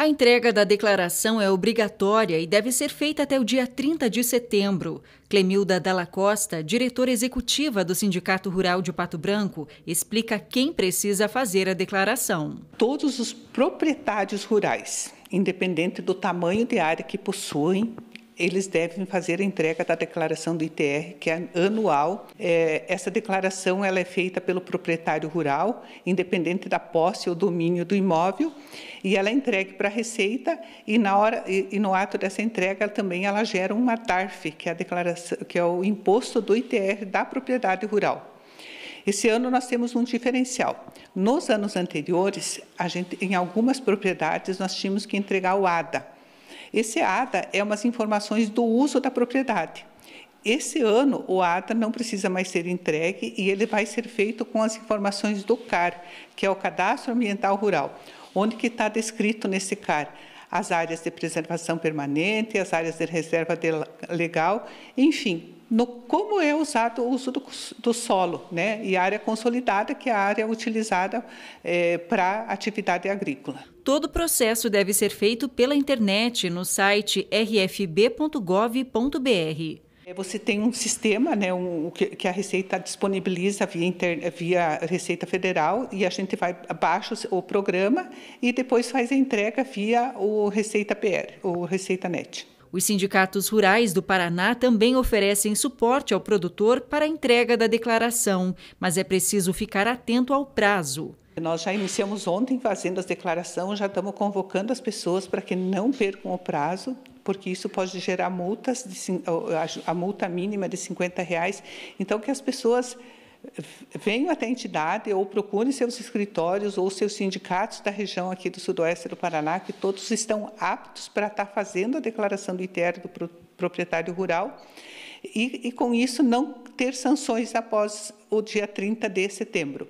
A entrega da declaração é obrigatória e deve ser feita até o dia 30 de setembro. Clemilda Dalla Costa, diretora executiva do Sindicato Rural de Pato Branco, explica quem precisa fazer a declaração. Todos os proprietários rurais, independente do tamanho de área que possuem, eles devem fazer a entrega da declaração do ITR, que é anual. É, essa declaração ela é feita pelo proprietário rural, independente da posse ou domínio do imóvel, e ela é entregue para a Receita e na hora e, e, no ato dessa entrega também ela gera uma TARF, que é a declaração, que é o imposto do ITR da propriedade rural. Esse ano nós temos um diferencial. Nos anos anteriores, a gente, em algumas propriedades, nós tínhamos que entregar o ADA esse ADA é umas informações do uso da propriedade. Esse ano, o ADA não precisa mais ser entregue e ele vai ser feito com as informações do CAR, que é o Cadastro Ambiental Rural, onde que está descrito nesse CAR as áreas de preservação permanente, as áreas de reserva de legal, enfim, no como é usado o uso do, do, solo, né? E área consolidada, que é a área utilizada é, para atividade agrícola. Todo o processo deve ser feito pela internet no site rfb.gov.br. É, você tem um sistema né, um, que, que, a Receita disponibiliza via, inter, via Receita Federal e a gente vai baixa o, o programa e depois faz a entrega via o Receita PR, o Receita Net. Os sindicatos rurais do Paraná também oferecem suporte ao produtor para a entrega da declaração, mas é preciso ficar atento ao prazo. Nós já iniciamos ontem fazendo as declarações, já estamos convocando as pessoas para que não percam o prazo, porque isso pode gerar multas, de, a multa mínima de 50 reais. Então, que as pessoas venham até a entidade ou procurem seus escritórios ou seus sindicatos da região aqui do sudoeste do Paraná, que todos estão aptos para estar fazendo a declaração do ITR do proprietário rural e, e com isso não ter sanções após o dia 30 de setembro.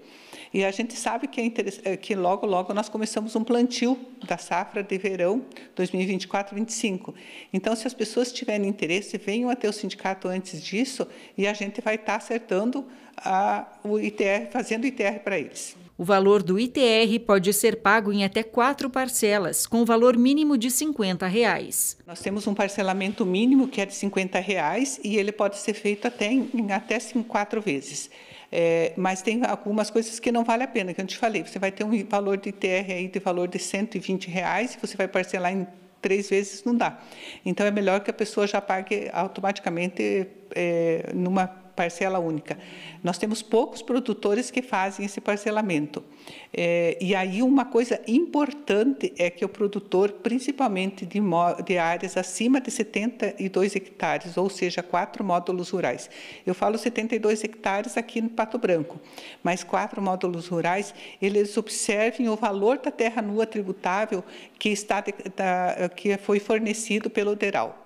E a gente sabe que, é eh, que logo, logo nós começamos um plantio da safra de verão 2024-25. Então, se as pessoas tiverem interesse, venham até o sindicato antes disso e a gente vai estar acertando a... o ITR, fazendo ITR para eles. O valor do ITR pode ser pago em até quatro parcelas, com valor mínimo de R$ 50. Reais. Nós temos um parcelamento mínimo que é de R$ 50 reais, e ele pode ser feito até em, em até cinco, quatro vezes. É, mas tem algumas coisas que não vale a pena, que eu te falei. Você vai ter um valor de TR aí de valor de 120 reais, você vai parcelar em três vezes não dá. Então é melhor que a pessoa já pague automaticamente é, numa parcela única. Nós temos poucos produtores que fazem esse parcelamento. É, e aí uma coisa importante é que o produtor, principalmente de, de áreas acima de 72 hectares, ou seja, quatro módulos rurais. Eu falo 72 hectares aqui no Pato Branco, mas quatro módulos rurais, eles observem o valor da terra nua tributável que, está, da, que foi fornecido pelo DERAL.